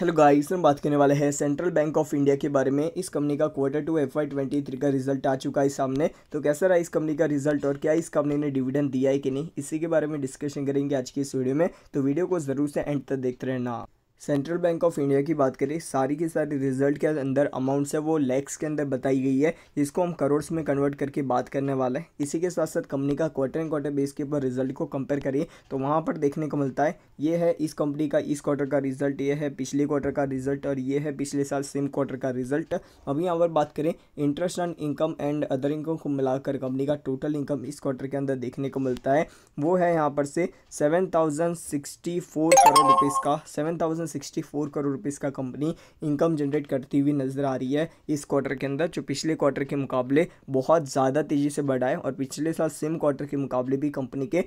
Hello guys हम बात करने वाले हैं सेंट्रल बैंक ऑफ इंडिया के बारे में इस कंपनी का quarter two F I twenty three का रिजल्ट आ चुका है सामने तो कैसा रहा इस कंपनी का रिजल्ट और क्या इस कंपनी ने डिविडेंड दिया है कि नहीं इसी के बारे में डिस्कशन करेंगे आज की इस वीडियो में तो वीडियो को जरूर से एंड तक देखते रहना सेंट्रल बैंक ऑफ इंडिया की बात करें सारी की सारी रिजल्ट के अंदर अमाउंट्स है वो लैक्स के अंदर बताई गई है जिसको हम करोड़्स में कन्वर्ट करके बात करने वाले हैं इसी के साथ साथ कंपनी का क्वार्टर एंड क्वार्टर बेस के ऊपर रिजल्ट को कंपेयर करें तो वहाँ पर देखने को मिलता है ये है इस कंपनी का इस क्वार्टर का रिजल्ट ये है पिछले क्वार्टर का रिजल्ट और ये है पिछले साल सेम क्वार्टर का रिजल्ट अब यहाँ पर बात करें interest on income and other income को मिलाकर कंपनी का टोटल इनकम इस क्वार्टर के अंदर देखने को मिलता है वो है यहाँ पर से सेवन करोड़ रुपीज़ का सेवन 64 करोड़ रुपीस का कंपनी इनकम जनरेट करती हुई नज़र आ रही है इस क्वार्टर के अंदर जो पिछले क्वार्टर के मुकाबले बहुत ज़्यादा तेज़ी से बढ़ा है और पिछले साल सेम क्वार्टर के मुकाबले भी कंपनी के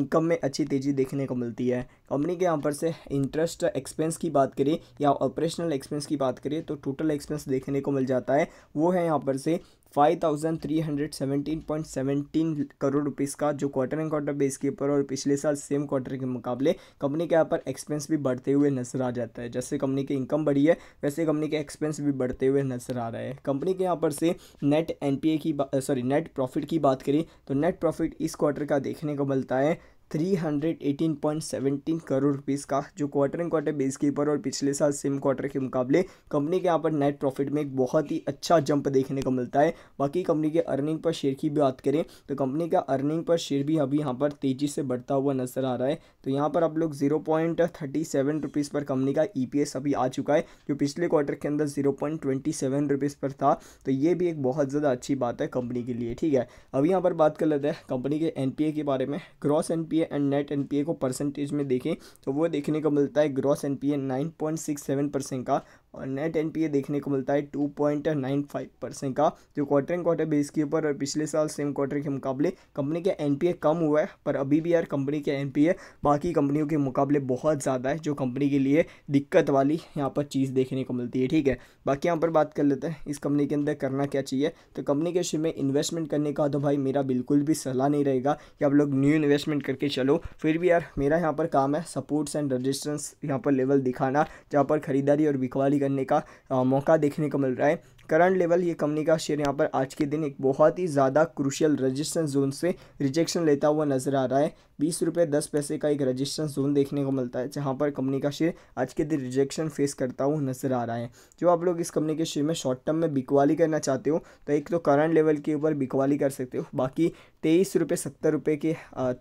इनकम में अच्छी तेज़ी देखने को मिलती है कंपनी के यहाँ पर से इंटरेस्ट एक्सपेंस की बात करें या ऑपरेशनल एक्सपेंस की बात करें तो टोटल एक्सपेंस देखने को मिल जाता है वो है यहाँ पर से five thousand three hundred point crore rupees का जो क्वार्टर एंड क्वार्टर बेस के ऊपर और पिछले साल सेम क्वार्टर के मुकाबले कंपनी के यहाँ पर एक्सपेंस भी बढ़ते हुए नजर आ जाता है जैसे कंपनी की इनकम बढ़ी है वैसे कंपनी के एक्सपेंस भी बढ़ते हुए नजर आ रहा है कंपनी के यहाँ पर से नेट एन की सॉरी नेट प्रॉफिट की बात करें तो नेट प्रॉफिट इस क्वार्टर का देखने को मिलता है 318.17 करोड़ रुपीज़ का जो क्वार्टर एंड क्वार्टर बेस के ऊपर और पिछले साल सेम क्वार्टर के मुकाबले कंपनी के यहाँ पर नेट प्रॉफिट में एक बहुत ही अच्छा जंप देखने को मिलता है बाकी कंपनी के अर्निंग पर शेयर की बात करें तो कंपनी का अर्निंग पर शेयर भी अभी यहाँ पर तेज़ी से बढ़ता हुआ नजर आ रहा है तो यहाँ पर आप लोग zero point thirty seven rupees पर कंपनी का ई पी एस अभी आ चुका है जो पिछले क्वार्टर के अंदर zero point twenty seven rupees पर था तो ये भी एक बहुत ज़्यादा अच्छी बात है कंपनी के लिए ठीक है अभी यहाँ पर बात कर लेते हैं कंपनी के एन के बारे में gross N and net NPA को परसेंटेज में देखें तो वो देखने को मिलता है ग्रॉस एनपीए 9.67 परसेंट का और नेट एनपीए देखने को मिलता है two point nine five percent का जो क्वार्टर एंड क्वार्टर बेस के ऊपर और पिछले साल सेम क्वार्टर के मुकाबले कंपनी के एनपीए कम हुआ है पर अभी भी यार कंपनी के एनपीए बाकी कंपनियों के मुकाबले बहुत ज़्यादा है जो कंपनी के लिए दिक्कत वाली यहाँ पर चीज़ देखने को मिलती है ठीक है बाकी यहाँ पर बात कर लेते हैं इस कंपनी के अंदर करना क्या चाहिए तो कंपनी के शेयर में इन्वेस्टमेंट करने का तो भाई मेरा बिल्कुल भी सलाह नहीं रहेगा कि आप लोग न्यू इन्वेस्टमेंट करके चलो फिर भी यार मेरा यहाँ पर काम है सपोर्ट्स एंड रजिस्टेंस यहाँ पर लेवल दिखाना जहाँ पर खरीदारी और बिकवाली करने का आ, मौका देखने को मिल रहा है करंट लेवल ये कंपनी का शेयर यहाँ पर आज के दिन एक बहुत ही ज़्यादा क्रूशियल रजिस्टेंस जोन से रिजेक्शन लेता हुआ नजर आ रहा है बीस रुपये दस पैसे का एक रजिस्टेंस जोन देखने को मिलता है जहाँ पर कंपनी का शेयर आज के दिन रिजेक्शन फेस करता हुआ नजर आ रहा है जो आप लोग इस कंपनी के शेयर में शॉर्ट टर्म में बिकवाली करना चाहते हो तो एक तो करंट लेवल के ऊपर बिकवाली कर सकते हो बाकी तेईस रुपये सत्तर रुपये के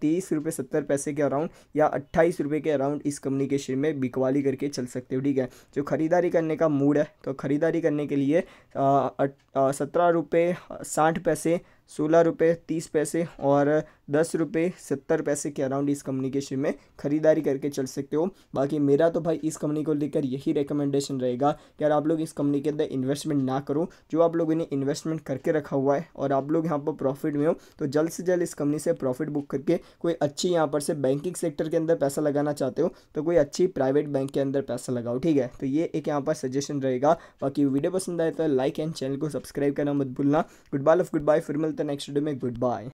तेईस रुपये सत्तर पैसे के अराउंड या अट्ठाईस रुपये के अराउंड इस कंपनी के शेयर में बिकवाली करके चल सकते हो ठीक है जो खरीदारी करने करने का मूड है तो ख़रीदारी करने के लिए सत्रह रुपये साठ पैसे सोलह रुपये तीस पैसे और दस रुपये सत्तर पैसे के अराउंड इस कंपनी के शेयर में ख़रीदारी करके चल सकते हो बाकी मेरा तो भाई इस कंपनी को लेकर यही रिकमेंडेशन रहेगा कि यार आप लोग इस कंपनी के अंदर इन्वेस्टमेंट ना करो जो आप लोगों ने इन्वेस्टमेंट करके रखा हुआ है और आप लोग यहाँ पर प्रॉफिट में हो तो जल्द से जल्द इस कंपनी से प्रॉफिट बुक करके कोई अच्छी यहाँ पर से बैंकिंग सेक्टर के अंदर पैसा लगाना चाहते हो तो कोई अच्छी प्राइवेट बैंक के अंदर पैसा लगाओ ठीक है तो ये एक यहाँ पर सजेशन रहेगा बाकी वीडियो पसंद आए तो लाइक एंड चैनल को सब्सक्राइब करना मत भूलना goodbye of goodbye फिर मिल the next video, goodbye.